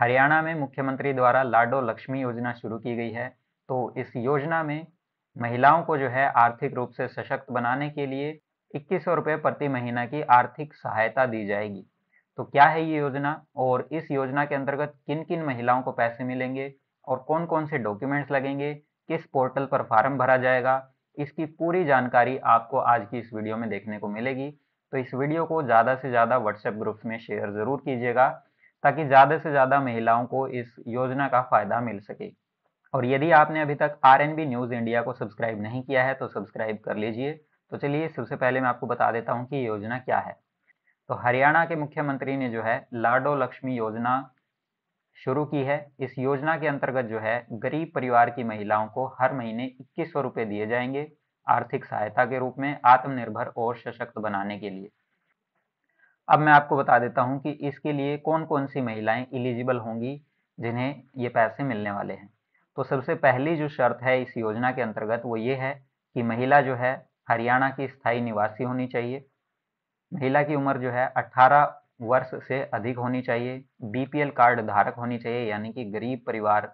हरियाणा में मुख्यमंत्री द्वारा लाडो लक्ष्मी योजना शुरू की गई है तो इस योजना में महिलाओं को जो है आर्थिक रूप से सशक्त बनाने के लिए इक्कीस सौ रुपये प्रति महीना की आर्थिक सहायता दी जाएगी तो क्या है ये योजना और इस योजना के अंतर्गत किन किन महिलाओं को पैसे मिलेंगे और कौन कौन से डॉक्यूमेंट्स लगेंगे किस पोर्टल पर फॉर्म भरा जाएगा इसकी पूरी जानकारी आपको आज की इस वीडियो में देखने को मिलेगी तो इस वीडियो को ज़्यादा से ज़्यादा व्हाट्सएप ग्रुप्स में शेयर ज़रूर कीजिएगा ताकि ज़्यादा से ज़्यादा महिलाओं को इस योजना का फ़ायदा मिल सके और यदि आपने अभी तक आर न्यूज़ इंडिया को सब्सक्राइब नहीं किया है तो सब्सक्राइब कर लीजिए तो चलिए सबसे पहले मैं आपको बता देता हूँ कि ये योजना क्या है तो हरियाणा के मुख्यमंत्री ने जो है लाडो लक्ष्मी योजना शुरू की है इस योजना के अंतर्गत जो है गरीब परिवार की महिलाओं को हर महीने इक्कीस सौ रुपये दिए जाएंगे आर्थिक सहायता के रूप में आत्मनिर्भर और सशक्त बनाने के लिए अब मैं आपको बता देता हूँ कि इसके लिए कौन कौन सी महिलाएं इलिजिबल होंगी जिन्हें ये पैसे मिलने वाले हैं तो सबसे पहली जो शर्त है इस योजना के अंतर्गत वो ये है कि महिला जो है हरियाणा की स्थायी निवासी होनी चाहिए महिला की उम्र जो है 18 वर्ष से अधिक होनी चाहिए बीपीएल कार्ड धारक होनी चाहिए यानी कि गरीब परिवार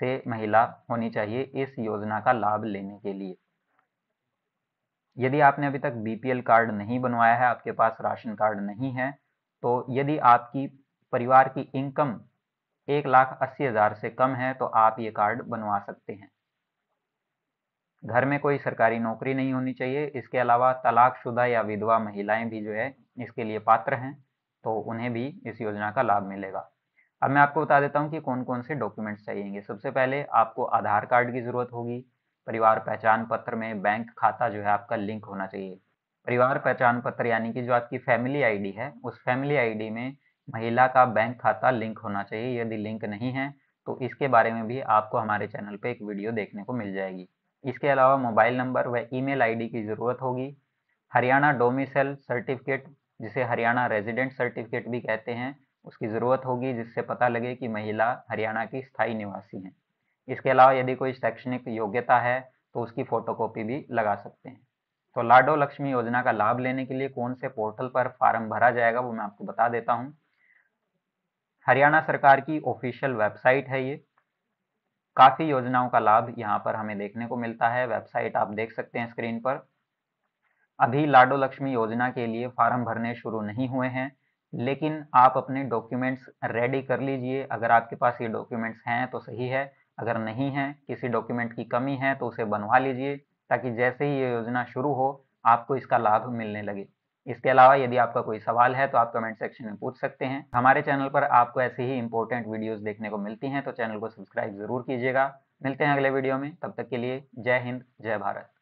से महिला होनी चाहिए इस योजना का लाभ लेने के लिए यदि आपने अभी तक बीपीएल कार्ड नहीं बनवाया है आपके पास राशन कार्ड नहीं है तो यदि आपकी परिवार की इनकम एक लाख अस्सी हज़ार से कम है तो आप ये कार्ड बनवा सकते हैं घर में कोई सरकारी नौकरी नहीं होनी चाहिए इसके अलावा तलाकशुदा या विधवा महिलाएं भी जो है इसके लिए पात्र हैं तो उन्हें भी इस योजना का लाभ मिलेगा अब मैं आपको बता देता हूँ कि कौन कौन से डॉक्यूमेंट्स चाहिएंगे सबसे पहले आपको आधार कार्ड की ज़रूरत होगी परिवार पहचान पत्र में बैंक खाता जो है आपका लिंक होना चाहिए परिवार पहचान पत्र यानी कि जो आपकी फैमिली आईडी है उस फैमिली आईडी में महिला का बैंक खाता लिंक होना चाहिए यदि लिंक नहीं है तो इसके बारे में भी आपको हमारे चैनल पे एक वीडियो देखने को मिल जाएगी इसके अलावा मोबाइल नंबर व ईमेल आईडी की ज़रूरत होगी हरियाणा डोमिसल सर्टिफिकेट जिसे हरियाणा रेजिडेंट सर्टिफिकेट भी कहते हैं उसकी ज़रूरत होगी जिससे पता लगे कि महिला हरियाणा की स्थायी निवासी हैं इसके अलावा यदि कोई शैक्षणिक योग्यता है तो उसकी फोटोकॉपी भी लगा सकते हैं तो लाडो लक्ष्मी योजना का लाभ लेने के लिए कौन से पोर्टल पर फॉर्म भरा जाएगा वो मैं आपको बता देता हूँ हरियाणा सरकार की ऑफिशियल वेबसाइट है ये काफ़ी योजनाओं का लाभ यहाँ पर हमें देखने को मिलता है वेबसाइट आप देख सकते हैं स्क्रीन पर अभी लाडो लक्ष्मी योजना के लिए फॉर्म भरने शुरू नहीं हुए हैं लेकिन आप अपने डॉक्यूमेंट्स रेडी कर लीजिए अगर आपके पास ये डॉक्यूमेंट्स हैं तो सही है अगर नहीं है किसी डॉक्यूमेंट की कमी है तो उसे बनवा लीजिए ताकि जैसे ही ये योजना शुरू हो आपको इसका लाभ मिलने लगे इसके अलावा यदि आपका कोई सवाल है तो आप कमेंट सेक्शन में पूछ सकते हैं हमारे चैनल पर आपको ऐसी ही इंपॉर्टेंट वीडियोस देखने को मिलती हैं तो चैनल को सब्सक्राइब जरूर कीजिएगा मिलते हैं अगले वीडियो में तब तक के लिए जय हिंद जय भारत